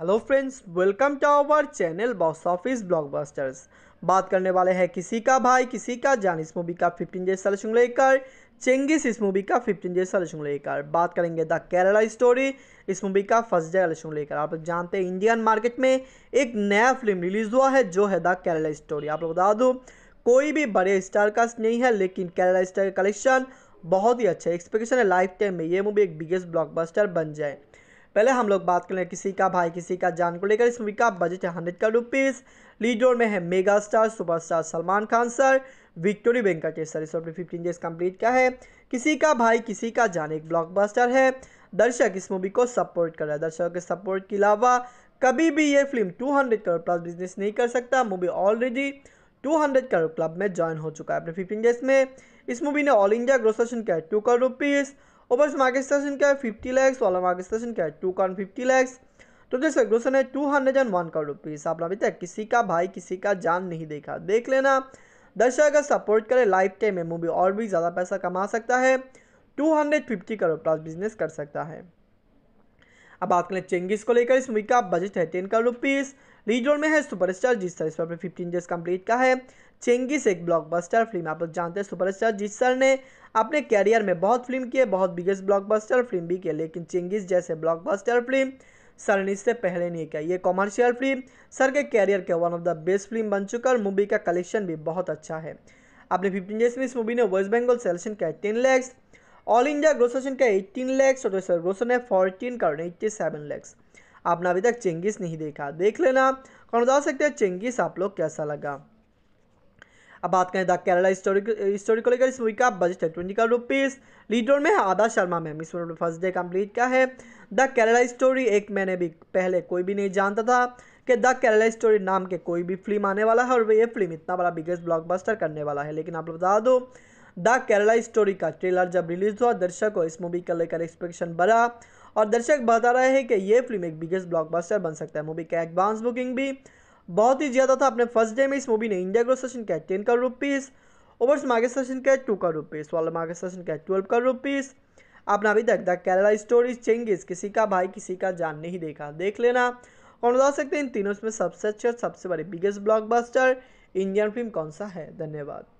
hello friends welcome to our channel box office blockbusters बात करने वाले हैं किसी का भाई किसी का जान इस मूवी का 15 डे सलेक्शन लेकर चेंगिस इस मूवी का 15 डे सलेक्शन लेकर बात करेंगे द केरला स्टोरी इस मूवी का फर्स्ट डे सलेक्शन लेकर आप लोग जानते हैं इंडियन मार्केट में एक नया फिल्म रिलीज हुआ है जो है द केरला स्टोरी आप लोग बता दूँ कोई भी बड़े स्टार कास्ट नहीं है लेकिन केरला स्टार कलेक्शन बहुत ही अच्छा एक्सपेक्टेशन है लाइफ टाइम में ये मूवी एक बिगेस्ट ब्लॉकबस्टर बन जाए पहले हम लोग बात कर ले किसी का भाई किसी का जान को लेकर इस मूवी का बजट है hundred crore rupees lead role में है mega star superstar Salman Khan sir Victory Venkatesh sir इस फिफ्टीन डेज कंप्लीट का है किसी का भाई किसी का जान एक ब्लॉकबस्टर है दर्शक इस मूवी को सपोर्ट कर रहा है दर्शकों के सपोर्ट के अलावा कभी भी ये फिल्म 200 करोड़ प्लस बिजनेस नहीं कर सकता मूवी ऑलरेडी 200 करोड़ क्लब में ज्वाइन हो चुका है अपने फिफ्टीन डेज में इस मूवी ने ऑल इंडिया ग्रोसेशन किया two crore rupees overseas market station क्या है फिफ्टी लैक्स वाला मार्केट स्टेशन क्या है टू कॉन फिफ्टी लैक्स तो जैसे क्वेश्चन है two hundred and one crore rupees आपने अभी तक किसी का भाई किसी का जान नहीं देखा देख लेना दर्शक अगर सपोर्ट करे लाइफ टाइम में मूवी और भी ज़्यादा पैसा कमा सकता है two hundred fifty crore plus business कर सकता है अब बात करें चेंगिस को लेकर इस मूवी का बजट है टेन करोड़ रुपीज़ लीडोर में है सुपरस्टार जिस सर इस पर फिफ्टीन डेज कंप्लीट का है चेंगिस एक ब्लॉकबस्टर फिल्म आप लोग जानते हैं सुपरस्टार जिस सर ने अपने कैरियर में बहुत फिल्म किए बहुत बिगेस्ट ब्लॉकबस्टर फिल्म भी किए लेकिन चिंगिस जैसे ब्लॉकबस्टर फिल्म सर ने इससे पहले नहीं किया ये कॉमर्शियल फिल्म सर के कैरियर के one of the best film बन चुका और मूवी का कलेक्शन भी बहुत अच्छा है अपने फिफ्टीन डेज में इस मूवी ने वेस्ट बंगाल सेलेक्शन किया ten lakhs all India gross का एट्टीन लैक्स और सर ग्रोसर ने 14 करोड़ सेवन लैक्स आपने अभी तक चेंगिस नहीं देखा देख लेना कौन बता सकते हैं चेंगिस आप लोग कैसा लगा अब बात करें द केरला हिस्टोरिकल इस मूवी का बजट है ट्वेंटी करोड़ रुपीज़ लीडर में आदा शर्मा मैम इस मूवी फर्स्ट डे कंप्लीट का है द केरला स्टोरी एक मैंने भी पहले कोई भी नहीं जानता था कि द केरला स्टोरी नाम के कोई भी फिल्म आने वाला है और ये फिल्म इतना बड़ा बिगेस्ट ब्लॉकबस्टर करने वाला है लेकिन आप लोग बता दो द केरला स्टोरी का ट्रेलर जब रिलीज हुआ दर्शकों इस मूवी का लेकर एक्सपेक्टेशन बढ़ा और दर्शक बता रहे हैं कि ये फिल्म एक बिगेस्ट ब्लॉकबस्टर बन सकता है मूवी का एडवांस बुकिंग भी बहुत ही ज़्यादा था अपने फर्स्ट डे में इस मूवी ने इंडिया ग्रोथ सेशन का ten crore rupees overseas market session का टू करोड़ रुपीज़ वाले मार्केट सेशन का ट्वेल्व करोड़ रुपीज़ आपने अभी तक द केरला स्टोरी चेंगेज किसी का भाई किसी का जान नहीं देखा देख लेना और बता सकते हैं इन तीनों में सबसे अच्छे और सबसे बड़ी बिगेस्ट ब्लॉकबस्टर इंडियन फिल्म कौन सा है धन्यवाद